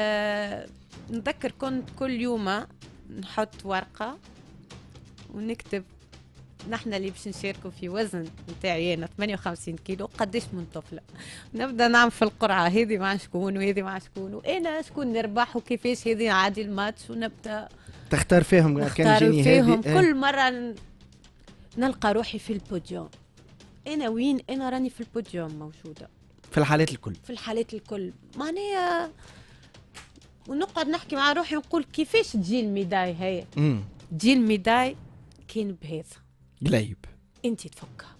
أه نذكر كنت كل يوم نحط ورقة ونكتب نحن اللي باش نشاركوا في وزن نتاعي انا 58 كيلو قداش من طفله نبدا نعمل في القرعه هذه مع شكون وهذه مع شكون وانا شكون نربح وكيفاش هذه عادي الماتش ونبدا تختار فيهم كان نختار فيهم إيه. كل مره نلقى روحي في البوديوم انا وين انا راني في البوديوم موجوده في الحالات الكل في الحالات الكل معناها ونقعد نحكي مع روحي ونقول كيفاش تجي الميداي هي تجي الميداي كان بهذا قليب انت تفكها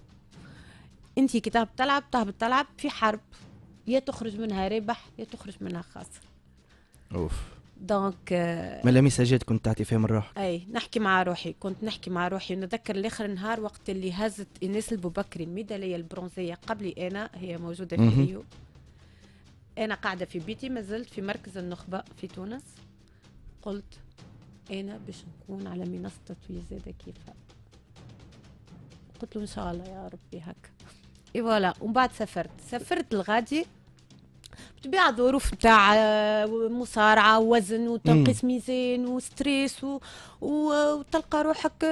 انت كي تهبط تلعب تهبط تلعب في حرب يا تخرج منها رابح يا تخرج منها خاسر اوف دونك آه، ما لمساجات كنت تعطي فيهم الروح اي نحكي مع روحي كنت نحكي مع روحي ونتذكر لاخر نهار وقت اللي هزت ايناس البوبكري الميداليه البرونزيه قبلي انا هي موجوده في ريو أنا قاعدة في بيتي ما زلت في مركز النخبة في تونس قلت أنا باش نكون على منصة تطوير زادة كيفها قلت له إن شاء الله يا ربي هكا اي فوالا ومن بعد سافرت سافرت لغادي بطبيعة ظروف تاع مصارعة ووزن وتنقيس ميزان وستريس و... وتلقى روحك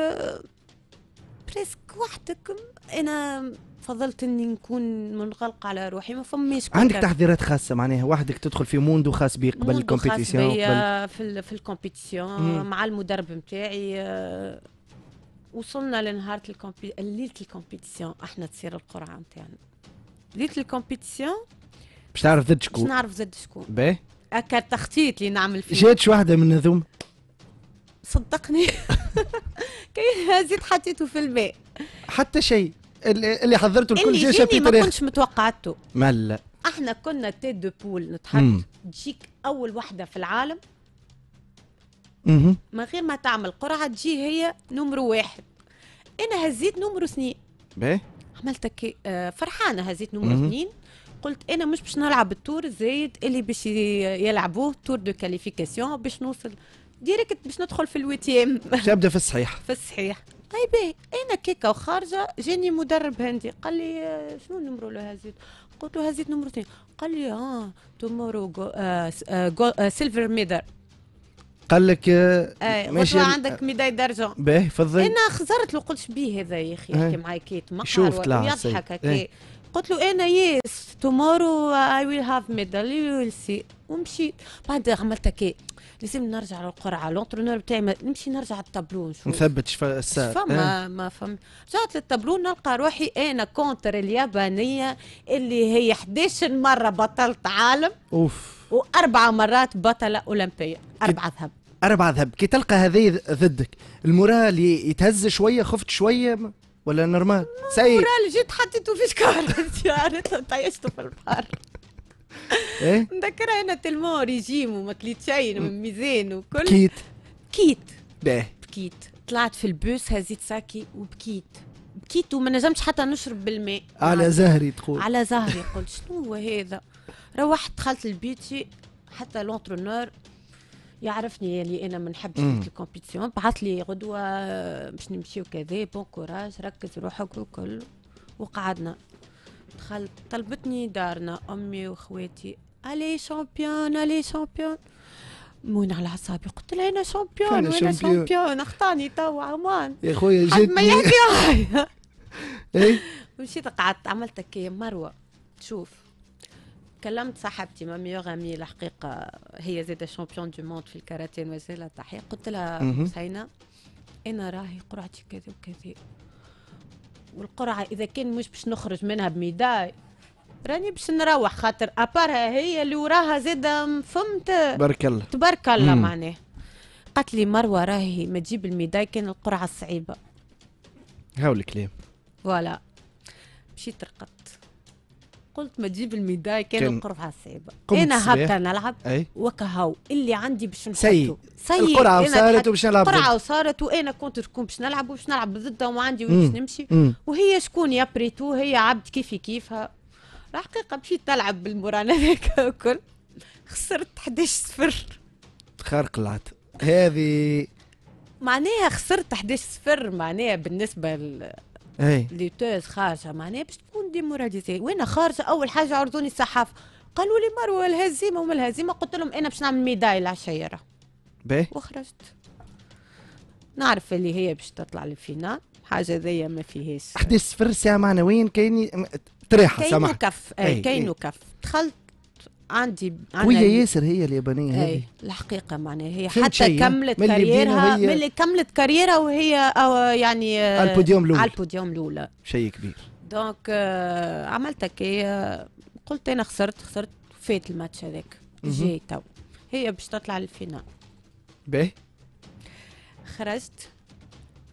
بريسك آه، وحدك انا فضلت اني نكون منغلقه على روحي ما فماش عندك تحضيرات خاصه معناها وحدك تدخل في موندو خاص بيك قبل الكومبيتيسيون قبل في في الكومبيتيسيون مع المدرب نتاعي آه، وصلنا لنهار ليله الكومبيتيسيون احنا تصير القرعه نتاعنا ليله الكومبيتيسيون باش تعرف ضد شكون باش نعرف ضد شكون باهي هكا التخطيط اللي نعمل فيه جاتش واحده من هذوما صدقني كاين هزيت حطيته في الماء حتى شيء اللي حضرته لكل جيش اللي ما كنتش متوقعته ملا احنا كنا تيت دو بول نتحط تجيك اول وحده في العالم مم. من غير ما تعمل قرعه تجي هي نمر واحد انا هزيت نمر اثنين باهي عملت كي آه، فرحانه هزيت نمر اثنين قلت انا مش باش نلعب التور زايد اللي باش يلعبوه تور دو كاليفيكاسيون باش نوصل ديريكت باش ندخل في الويتيام تبدا في الصحيح في الصحيح هاي طيب، باهي انا كيكا وخارجه جاني مدرب هندي قال لي آه، شنو نمرو له هزيت قلت له هزيت نمرو اثنين قال لي اه تومورو سيلفر ميدر قال لك آه، آه، ماشي عندك ميداي درجه باهي فضي انا خزرت له قلت بيه هذا يا اخي يحكي معايا كيت مقهر يضحك هكا قلت له انا يس تومورو اي ويل هاف ميدال يو ويل سي ومشيت بعد عملت كي لازم نرجع للقرعه لونترونور بتاعي نمشي نرجع الطابلو نشوف نثبت شفا الساعه فما إيه. ما فما رجعت للطابلو نلقى روحي انا كونتر اليابانيه اللي هي 11 مره بطلت عالم اوف واربع مرات بطله اولمبيه اربعه ذهب اربعه ذهب كي تلقى هذه ضدك المورال يتهز شويه خفت شويه ولا نورمال سيء المرة اللي جيت حطيته في عرفت طيشته في البحر ايه نذكرها انا تلمو ريجيم وما كليت شيء ميزان وكل بكيت بكيت باهي بكيت طلعت في البوس هزيت ساكي وبكيت بكيت وما نجمتش حتى نشرب بالماء على زهري تقول على زهري قلت شنو هو هذا روحت دخلت البيتي حتى لونترونور يعرفني اللي انا ما نحبش الكومبيتيسيون بعث لي غدوه باش نمشي وكذا بون كوراج ركز روحك وكل وقعدنا دخلت طلبتني دارنا امي وخواتي الي شامبيون الي شامبيون مون على اعصابي قلت لها انا شامبيون وانا شامبيون اخطاني توا عمان يا خويا جيت ما يحكي ايه ومشيت قعدت عملت كي مروه تشوف كلمت صاحبتي ما ميور امي الحقيقه هي زادة شامبيون دو موند في الكاراتيه وزيلا تحيه قلت لها حسينه انا راهي قرعتي كذا وكذا والقرعه اذا كان مش باش نخرج منها بميداي راني باش نروح خاطر ابارها هي اللي وراها زاده فهمت تبارك الله تبارك الله معناه قالت لي مروه راهي ما تجيب الميداي كان القرعه صعيبه هاو الكلام فوالا مشيت رقدت قلت ما تجيب الميداي كان القرعه صعيبه انا هكا نلعب أي؟ وكهو اللي عندي باش نحطو سي سي القرعه وصارت وباش نلعب القرعه وصارت وانا كنت ركوم باش نلعب وباش نلعب ضدها عندي وين باش نمشي مم. وهي شكون يا بريتو هي عبد كيفي كيفها الحقيقه مشيت تلعب بالمران هذاك الكل خسرت 11 صفر خارق العاده هذه معناها خسرت 11 صفر معناها بالنسبه ل... اي لي توز خارجه معناها باش تكون ديموراليزي وانا خارجه اول حاجه عرضوني الصحافه قالوا لي مروه الهزيمه وما الهزيمه قلت لهم انا باش نعمل ميداي العشيره باهي وخرجت نعرف اللي هي باش تطلع للفينال حاجه ذي ما فيهاش احداث ساعه معنويا كاين تريحه كاين وكف إيه، إيه، كاين وكف إيه. دخلت عندي قوية ياسر هي اليابانية هذه الحقيقة معناها هي حتى كملت كاريرها ملي كملت كاريرها وهي يعني على البوديوم الأولى على البوديوم الأولى شيء كبير دونك آه، عملت هكايا قلت انا خسرت خسرت فات الماتش هذاك جاي تو هي باش تطلع للفينال باهي خرجت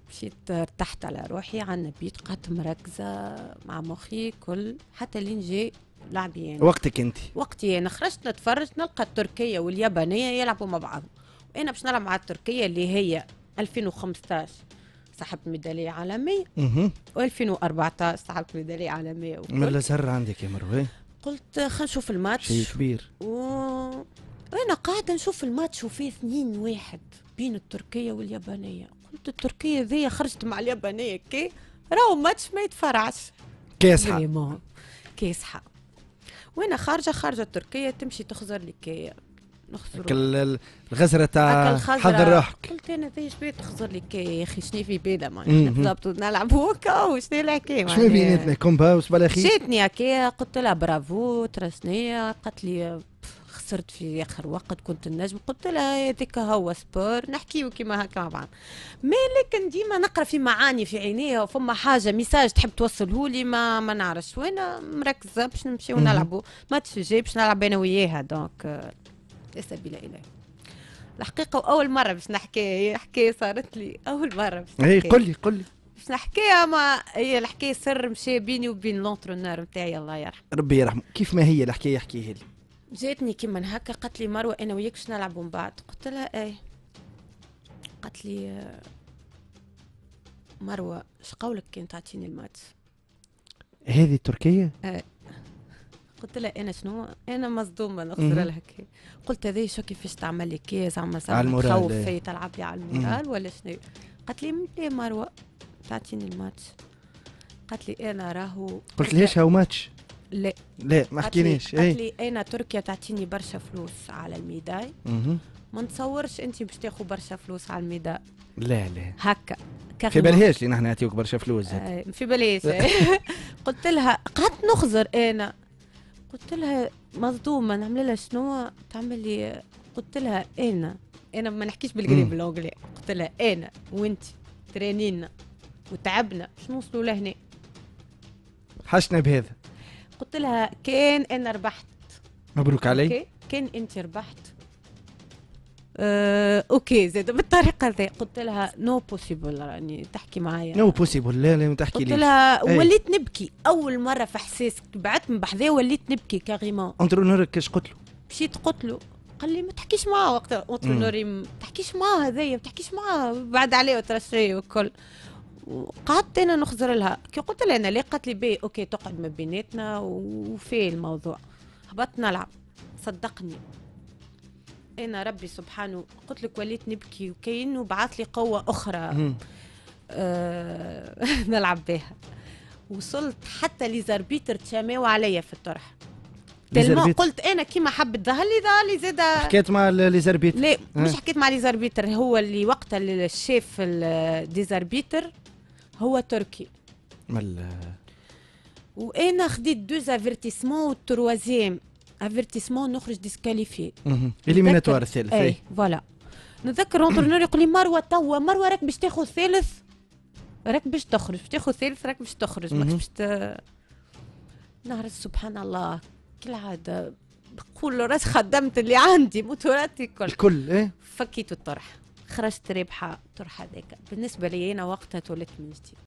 مشيت ارتحت على روحي عنا بيت قعدت مركزة مع مخي كل حتى لين جاي لعبي أنا. وقتك انت وقتي انا خرجت نتفرج نلقى التركية واليابانية يلعبوا مع بعض وانا باش نلعب مع التركية اللي هي 2015 سحبت ميدالية عالمية و2014 سحبت ميدالية عالمية من الأزهر عندك يا مروة قلت خلينا نشوف الماتش شيء كبير و... وانا قاعدة نشوف الماتش وفيه اثنين واحد بين التركية واليابانية قلت التركية ذي خرجت مع اليابانية كي راهو ماتش ما يتفرعش كاسحة كاسحة وانا خارجة خارجة التركية تمشي تخزر لي نخسروا الغزره تاع حضر روحك قلت انا تي شبي تخزر لك يا اخي شنو في بالها بالضبط نلعبوا هكا وشنو الحكايه شنو بيناتنا كومبا وصبالاخي جاتني هكا قلت لها برافو شنيا قالت لي خسرت في اخر وقت كنت النجم قلت لها هذاك هو سبور نحكيو كيما هكا مع بعض مي لكن ديما نقرا في معاني في عينيها وفما حاجه ميساج تحب توصله لي ما ما نعرفش وانا مركزه باش نمشيو نلعبوا ماتش جاي باش نلعب انا وياها دونك لا سبيل إليه الحقيقة وأول مرة باش نحكي حكاية صارت لي أول مرة باش إيه، نحكي إيه قل لي قل لي باش نحكيها ما هي الحكاية سر مشى بيني وبين لونترونور نتاعي الله يرحمه ربي يرحمه كيف ما هي الحكاية يحكيها لي جاتني كيما هكا قالت لي مروه انا وياك باش نلعبوا من بعد قلت لها ايه قالت لي مروه شقولك قولك كان تعطيني الماتش هذه تركيا؟ إيه قلت لها انا شنو انا مصدومه نخسر هكا قلت هذه شو كيفاش تعمل لي كي زعما زعما تخوف إيه. فيا تلعب لي على المورال ولا شنو قالت لي لا مروه تعطيني الماتش قالت لي انا راهو قلت ليش هاو ماتش لا لا ما حكينيش قالت إيه. لي انا تركيا تعطيني برشا فلوس على الميداي ما نتصورش انت باش تاخذ برشا فلوس على الميداي لا لا هكا في بالهاش لي نحن نعطيوك برشا فلوس آه، في بالهاش قلت لها قعدت نخزر انا قلت لها مصدومه نعمل لها شنو تعمل لي قلت لها انا انا ما نحكيش بالقريب بالانجلي قلت لها انا وانت ترانينا وتعبنا شنو وصلوا لهنا حشنا بهذا قلت لها كان انا ربحت مبروك علي كان انت ربحت آه، اوكي زاد بالطريقه ذي قلت لها نو no بوسيبل راني تحكي معايا نو no بوسيبل لا لا ما تحكي قلت لها أي. وليت نبكي اول مره في احساس بعت من بحذايا وليت نبكي كاريمون نور كاش قلت له مشيت قلت له قال لي ما تحكيش معاه وقتها نور ما تحكيش معاه هذايا ما تحكيش معاه بعد عليه وترشي والكل قعدت انا نخزر لها كي قلت لها انا ليه قالت لي بي اوكي تقعد ما بيناتنا وفي الموضوع هبطت نلعب صدقني انا ربي سبحانه قلت لك وليت نبكي وكانه بعث لي قوه اخرى آه نلعب بها وصلت حتى لزربيتر تشاماو عليا في الطرح قلت انا كيما حبت ظهر لي ظهر لي زاد حكيت مع ليزاربيتر لا مش آه. حكيت مع ليزاربيتر هو اللي وقتها الشيف ديزاربيتر هو تركي مال وانا خديت دو افيرتيسمون والتروازيام افيرتيسمون نخرج ديسكاليفي اليميناتوار الثالث اي فوالا نتذكر اونترنور يقول لي مروه توا مروه راك باش تاخذ ثالث راك باش تخرج تاخذ ثالث راك باش تخرج ماكش mhm. باش ت... نهار سبحان الله كالعاده بقول راس خدمت اللي عندي موتوراتي الكل الكل ايه فكيت الطرح خرجت رابحه الطرح هذاك بالنسبه لي انا وقتها توليت من جديد